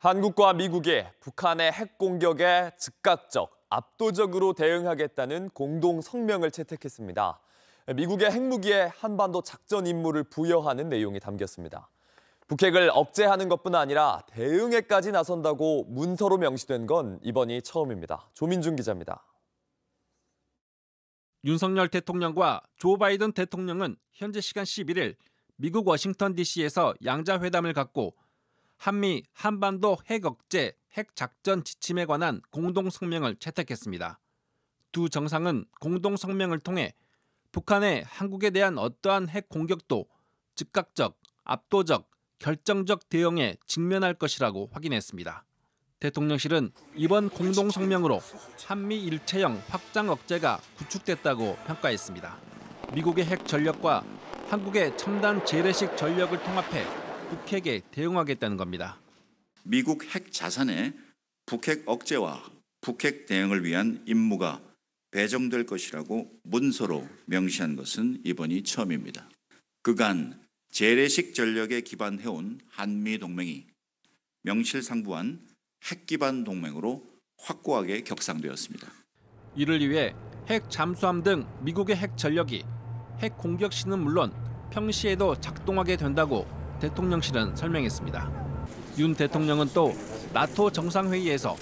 한국과 미국이 북한의 핵 공격에 즉각적, 압도적으로 대응하겠다는 공동 성명을 채택했습니다. 미국의 핵무기에 한반도 작전 임무를 부여하는 내용이 담겼습니다. 북핵을 억제하는 것뿐 아니라 대응에까지 나선다고 문서로 명시된 건 이번이 처음입니다. 조민준 기자입니다. 윤석열 대통령과 조 바이든 대통령은 현재 시간 11일 미국 워싱턴 DC에서 양자 회담을 갖고 한미 한반도 핵 억제 핵 작전 지침에 관한 공동 성명을 채택했습니다. 두 정상은 공동 성명을 통해 북한의 한국에 대한 어떠한 핵 공격도 즉각적, 압도적, 결정적 대응에 직면할 것이라고 확인했습니다. 대통령실은 이번 공동 성명으로 한미 일체형 확장 억제가 구축됐다고 평가했습니다. 미국의 핵 전력과 한국의 첨단 재래식 전력을 통합해 북핵에 대응하겠다는 겁니다. 미국 핵 자산에 북핵 억제와 북핵 대응을 위한 임무가 배정될 것이라고 문서로 명시한 것은 이번이 처음입니다. 그간 재래식 전력에 기반해온 한미 동맹이 명실상부한 핵 기반 동맹으로 확고하게 격상되었습니다. 이를 위해 핵 잠수함 등 미국의 핵 전력이 핵 공격 시는 물론 평시에도 작동하게 된다고 대통령실은 설명했습니다. 윤 대통령은 또 나토 정상회의에서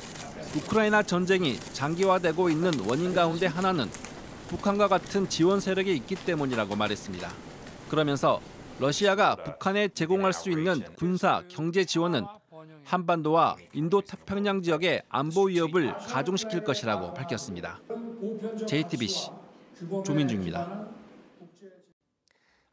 우크라이나 전쟁이 장기화되고 있는 원인 가운데 하나는 북한과 같은 지원 세력이 있기 때문이라고 말했습니다. 그러면서 러시아가 북한에 제공할 수 있는 군사, 경제 지원은 한반도와 인도 태평양 지역의 안보 위협을 가중시킬 것이라고 밝혔습니다. JTBC 조민중입니다.